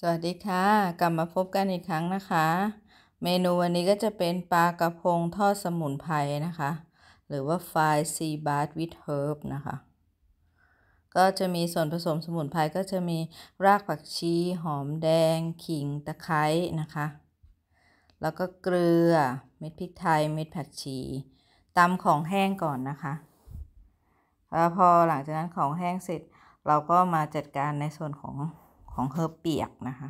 สวัสดีค่ะ กลับมาพบกันอีกครั้งนะคะ เมนูวันนี้ก็จะเป็นปลากระพงทอดสมุนไพรนะคะ หรือว่าฟายซีบาร์ดวิทเฮิร์บนะคะ ก็จะมีส่วนผสมสมุนไพรก็จะมีรากผักชี หอมแดง ขิง ตะไคร้ นะคะ แล้วก็เกลือ เม็ดพริกไทย เม็ดผักชี ตำของแห้งก่อนนะคะแล้วพอหลังจากนั้นของแห้งเสร็จ เราก็มาจัดการในส่วนของของเฮอเปียกนะคะ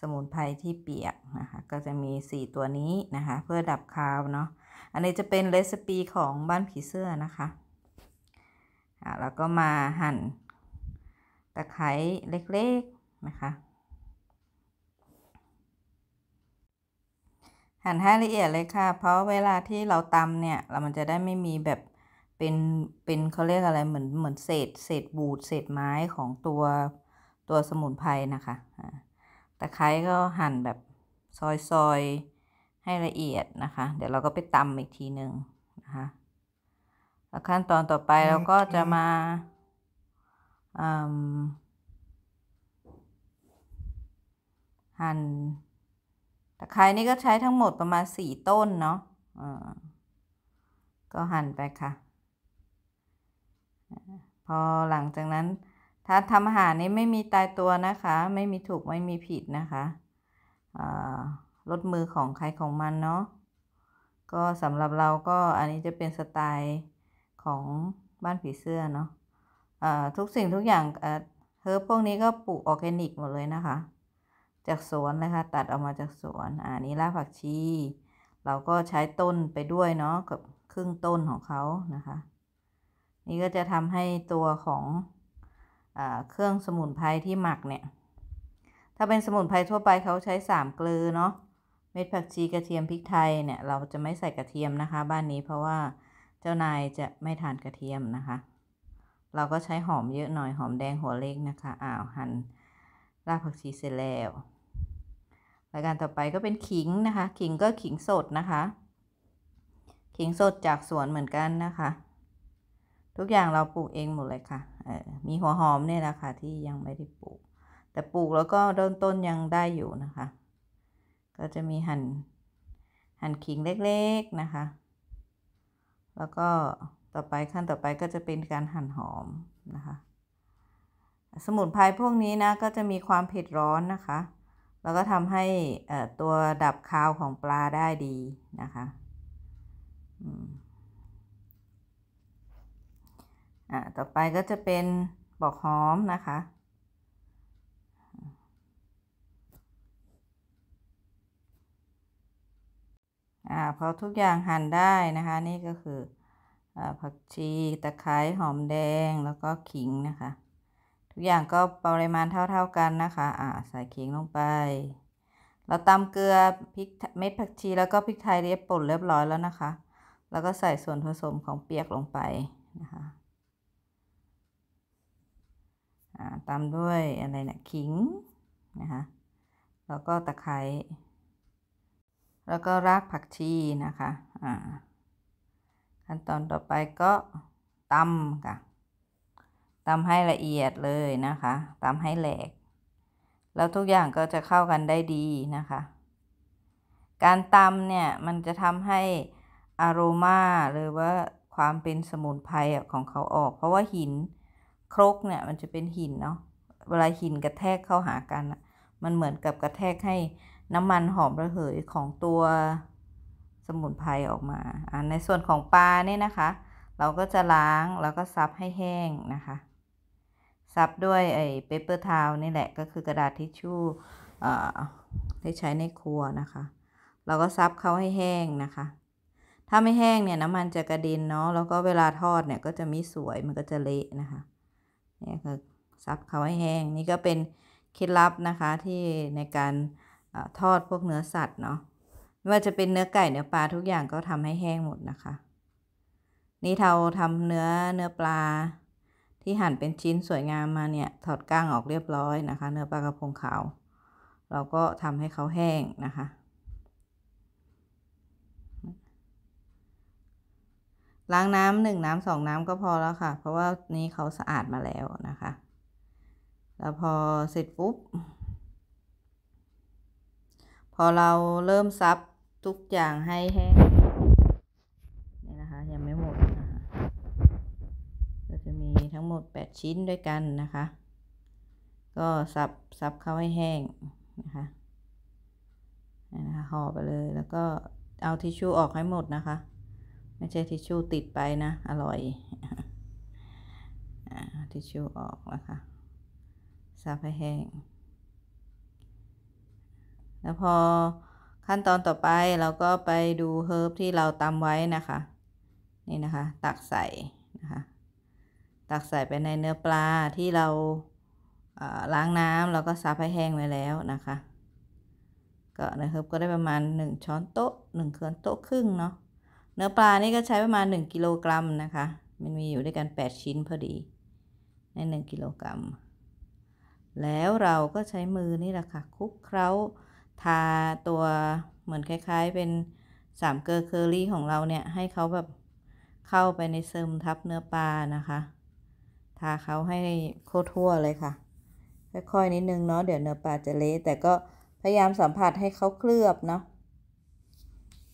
สมุนไพรที่เปียกนะคะ ก็จะมี 4 ตัวนี้นะคะเพื่อดับคาวเนาะ อันนี้จะเป็นเรซปีของบ้านผีเสื้อนะคะอ่แล้วก็มาหั่นตะไคร้เล็กๆนะคะ หั่นให้ละเอียด เลยค่ะ เพราะเวลาที่เราตำเนี่ย เรามันจะได้ไม่มีแบบเป็นเป็นเขาเรียกอะไรเหมือนเหมือนเศษ เศษบูดเศษไม้ของตัวตัวสมุนไพรนะคะ ตะไคร้ก็หั่นแบบ ซอย ๆ ให้ละเอียด นะคะ เดี๋ยวเราก็ ไปตำอีกทีหนึ่งนะคะแล้วขั้นตอนต่อไปเราก็จะมาหั่นตะไคร้นี่ก็ใช้ทั้งหมด ประมาณสี่ต้น เนาะก็หั่นไปค่ะ พอหลังจากนั้นถ้าทำอาหารนี้ไม่มีตายตัวนะคะ ไม่มีถูกไม่มีผิดนะคะ ลดมือของ ใครของมันเนาะ ก็สำหรับเราก็อันนี้จะเป็นสไตล์ของบ้านผีเสื้อเนาะะทุกสิ่งทุกอย่างเฮอร์บพวก นี้ก็ปลูกออร์แกนิกหมด เลยนะคะ จากสวนเลยค่ะตัดออกมาจากสวนอันนี้รากผักชี เราก็ใช้ต้นไปด้วยเนาะกับครึ่งต้นของเขานะคะ นี่ก็จะทำให้ตัวของเครื่องสมุนไพรที่หมักเนี่ย ถ้าเป็นสมุนไพรทั่วไปเขาใช้สามเกลือเนาะ เม็ดผักชีกระเทียมพริกไทยเนี่ยเราจะไม่ใส่กระเทียมนะคะบ้านนี้เพราะว่าเจ้านายจะไม่ทานกระเทียมนะคะ เราก็ใช้หอมเยอะหน่อยหอมแดงหัวเล็กนะคะอ้าวหั่นรากผักชีเสร็จแล้ว รายการต่อไปก็เป็นขิงนะคะ ขิงก็ขิงสดนะคะ ขิงสดจากสวนเหมือนกันนะคะทุกอย่างเราปลูกเองหมดเลยค่ะ มีหัวหอมเนี่ยแหละค่ะที่ยังไม่ได้ปลูก แต่ปลูกแล้วก็เริ่มต้นยังได้อยู่นะคะ ก็จะมีหั่นหั่นขิงเล็กๆนะคะ แล้วก็ต่อไปขั้นต่อไปก็จะเป็นการหั่นหอมนะคะ สมุนไพรพวกนี้นะ ก็จะมีความเผ็ดร้อนนะคะ แล้วก็ทำให้ตัวดับคาวของปลาได้ดีนะคะอืม่ะต่อไปก็จะเป็นบอกหอมนะคะ อ่าพอทุกอย่างหั่นได้นะคะ นี่ก็คือผักชีตะไคร้หอมแดงแล้วก็ขิงนะคะ ทุกอย่างก็ปริมาณเท่าๆกันนะคะอ่าใส่ขิงลงไป เราตำเกลือพริกเม็ดผักชีแล้วก็พริกไทยเรียบป่นเรียบร้อยแล้วนะคะ แล้วก็ใส่ส่วนผสมของเปียกลงไปนะคะตามด้วยอะไรนะขิง นะคะแล้วก็ตะไคร้แล้วก็รากผักชีนะคะอ่าขั้นตอนต่อไปก็ตำค่ะ ตำให้ละเอียดเลยนะคะ ตำให้แหลก แล้วทุกอย่างก็จะเข้ากันได้ดีนะคะ การตำเนี่ย มันจะทำให้อารมา หรือว่าความเป็นสมุนไพรของเขาออก เพราะว่าหินครกเนี่ยมันจะเป็นหิน เนาะ เวลาหินกระแทกเข้าหากัน มันเหมือนกับกระแทกให้น้ำมันหอมระเหยของตัวสมุนไพรออกมา ในส่วนของปลาเนี่ยนะคะ เราก็จะล้างแล้วก็ซับให้แห้งนะคะ ซับด้วยไอ้เปเปอร์ทาวนี่แหละก็คือกระดาษทิชชู่ที่ใช้ในครัวนะคะ เราก็ซับเขาให้แห้งนะคะ ถ้าไม่แห้งเนี่ยน้ำมันจะกระเด็นเนาะ แล้วก็เวลาทอดเนี่ยก็จะไม่สวยมันก็จะเละนะคะนี่คือซับเขาให้แห้งนี่ก็เป็นเคล็ดลับนะคะที่ในการอทอดพวกเนื้อสัตว์เนาะไม่ว่าจะเป็นเนื้อไก่เนื้อปลาทุกอย่างก็ทำให้แห้งหมดนะคะ นี่เราทำเนื้อเนื้อปลาที่หั่นเป็นชิ้นสวยงามมาเนี่ยถอดก้างออกเรียบร้อยนะคะ เนื้อปลากระพงขาว เราก็ทำให้เขาแห้งนะคะล้างน้ำหนึ่งน้ำสองน้ำก็พอแล้วค่ะ เพราะว่านี้เขาสะอาดมาแล้วนะคะ แล้วพอเสร็จปุ๊บ พอเราเริ่มซับทุกอย่างให้แห้งนี่นะคะยังไม่หมดนะคะก็จะมีทั้งหมดแปดชิ้นด้วยกันนะคะ ก็ซับซับเขาให้แห้งนะคะนะคะห่อไปเลยแล้วก็เอาทิชชู่ออกให้หมดนะคะไม่ใช่ทิชชู่ติดไปนะ อร่อย ทิชชู่ออกนะคะซับให้แห้ง แล้วพอขั้นตอนต่อไปเราก็ไปดูเฮิร์บที่เราตำไว้นะคะ นี่นะคะ ตักใส่นะคะ ตักใส่ไปในเนื้อปลาที่เราล้างน้ำแล้วก็ซับให้แห้งไว้แล้วนะคะก็เนื้อเฮิร์บก็ได้ประมาณ 1 ช้อนโต๊ะ1เคือนโต๊ะครึ่งเนาะเนื้อปลานี่ก็ใช้ประมาณ1กิโลกรัมนะคะ มันมีอยู่ด้วยกัน 8 ชิ้นพอดี ใน1กิโลกรัมแล้วเราก็ใช้มือนี่แหละค่ะคลุกเคล้าทาตัวเหมือนคล้าย ๆ เป็นสามเกลือเคอรี่ของเราเนี่ยให้เขาแบบเข้าไปในเซิมทับเนื้อปลานะคะทาเขาให้โคทั่วเลยค่ะค่อยๆนิดนึงเนาะเดี๋ยวเนื้อปลาจะเละแต่ก็พยายามสัมผัสให้เขาเคลือบเนาะ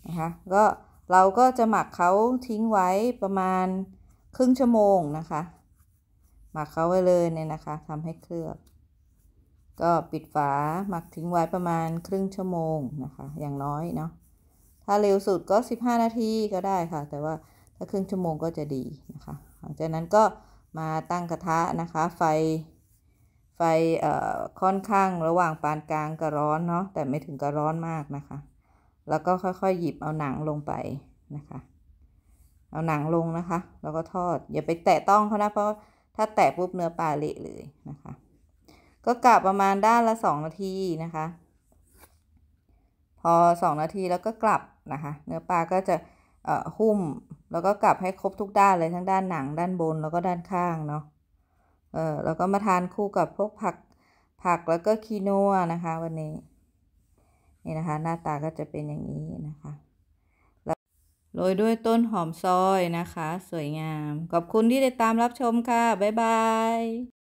นะคะก็เราก็จะหมักเขาทิ้งไว้ประมาณครึ่งชั่วโมงนะคะ หมักเขาไว้เลยเนี่ยนะคะทำให้เคลือบ ก็ปิดฝาหมักทิ้งไว้ประมาณครึ่งชั่วโมงนะคะ อย่างน้อยเนาะ ถ้าเร็วสุดก็ 15 นาทีก็ได้ค่ะ แต่ว่าถ้าครึ่งชั่วโมงก็จะดีนะคะ หลังจากนั้นก็มาตั้งกระทะนะคะ ไฟ ไฟ เออ่ค่อนข้างระหว่างปานกลางกับร้อนเนาะ แต่ไม่ถึงกับร้อนมากนะคะแล้วก็ค่อยๆ หยิบเอาหนังลงไปนะคะ เอาหนังลงนะคะ แล้วก็ทอดอย่าไปแตะต้องเขานะ เพราะถ้าแตะปุ๊บเนื้อปลาเละเลยนะคะ ก็กลับประมาณด้านละสองนาทีนะคะ พอสองนาทีแล้วก็กลับนะคะ เนื้อปลาก็จะหุ้ม แล้วก็กลับให้ครบทุกด้านเลยทั้งด้านหนังด้านบนแล้วก็ด้านข้างเนาะ เออแล้วก็มาทานคู่กับพวกผักผักแล้วก็คีโนะนะคะ วันนี้นี่นะคะ หน้าตาก็จะเป็นอย่างนี้นะคะโรยด้วยต้นหอมซอยนะคะ สวยงาม ขอบคุณที่ติดตามรับชมค่ะ บ๊ายบาย